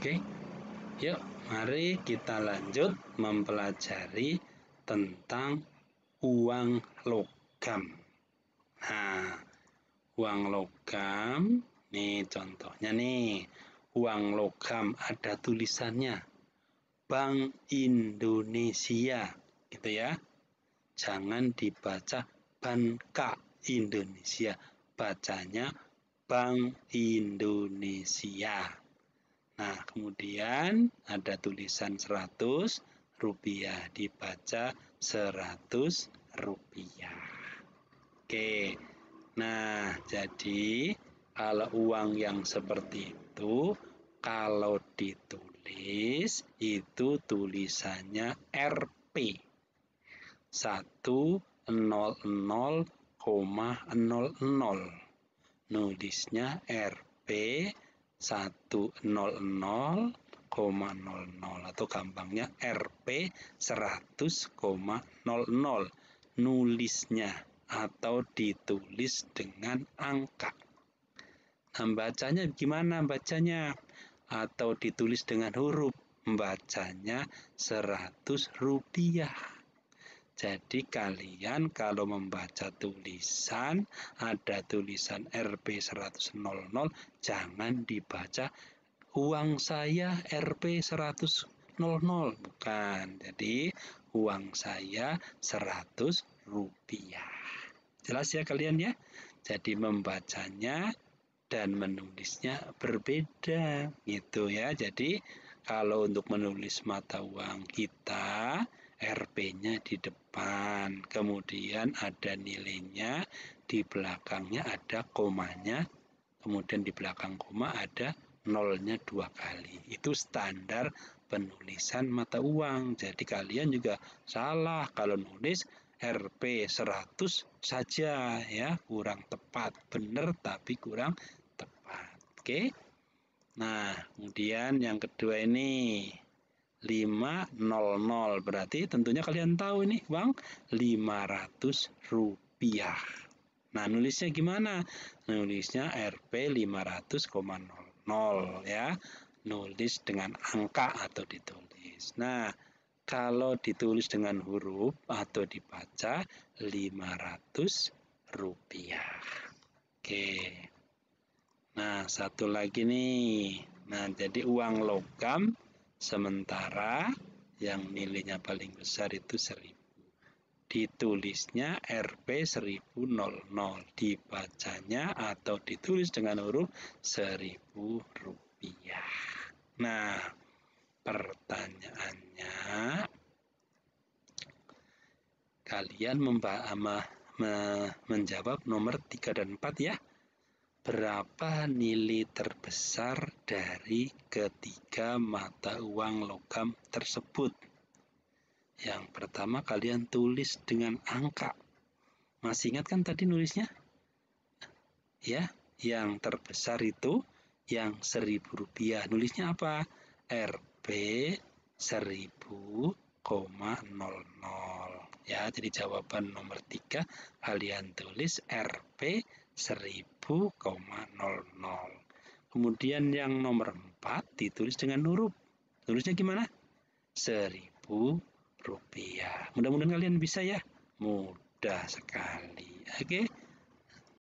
Oke, yuk mari kita lanjut mempelajari tentang uang logam. Nah, uang logam, nih contohnya nih, uang logam ada tulisannya Bank Indonesia, gitu ya. Jangan dibaca Banka Indonesia, bacanya Bank Indonesia. Nah, kemudian ada tulisan 100 rupiah dibaca 100 rupiah. Oke. Nah, jadi kalau uang yang seperti itu kalau ditulis itu tulisannya RP 100,00 nulisnya RP 100,00 atau gampangnya RP 100,00 nulisnya atau ditulis dengan angka. Nah, bacanya gimana bacanya? Atau ditulis dengan huruf. Bacanya 100 rupiah. Jadi kalian kalau membaca tulisan ada tulisan RP 100 jangan dibaca uang saya RP 100 bukan. Jadi uang saya 100 rupiah. Jelas ya kalian ya? Jadi membacanya dan menulisnya berbeda gitu ya. Jadi kalau untuk menulis mata uang kita RP-nya di depan, kemudian ada nilainya, di belakangnya ada komanya, kemudian di belakang koma ada nolnya dua kali. Itu standar penulisan mata uang. Jadi kalian juga salah kalau nulis RP 100 saja ya, kurang tepat. Benar tapi kurang tepat. Oke. Nah, kemudian yang kedua ini 500 berarti tentunya kalian tahu ini uang 500 rupiah nah nulisnya gimana nulisnya Rp 500,00 ya nulis dengan angka atau ditulis nah kalau ditulis dengan huruf atau dibaca 500 rupiah oke nah satu lagi nih nah jadi uang logam Sementara yang nilainya paling besar itu 1000. Ditulisnya RP 1000 dibacanya atau ditulis dengan huruf 1000 rupiah. Nah, pertanyaannya kalian memba- menjawab nomor 3 dan 4 ya berapa nilai terbesar dari ketiga mata uang logam tersebut. Yang pertama kalian tulis dengan angka. Masih ingat kan tadi nulisnya? Ya, yang terbesar itu yang seribu rupiah. Nulisnya apa? Rp. seribu koma nol nol. Ya, jadi jawaban nomor tiga kalian tulis RP 1000,00. Kemudian yang nomor 4 ditulis dengan huruf. Tulisnya gimana? 1000 rupiah. Mudah-mudahan kalian bisa ya. Mudah sekali. Oke. Okay?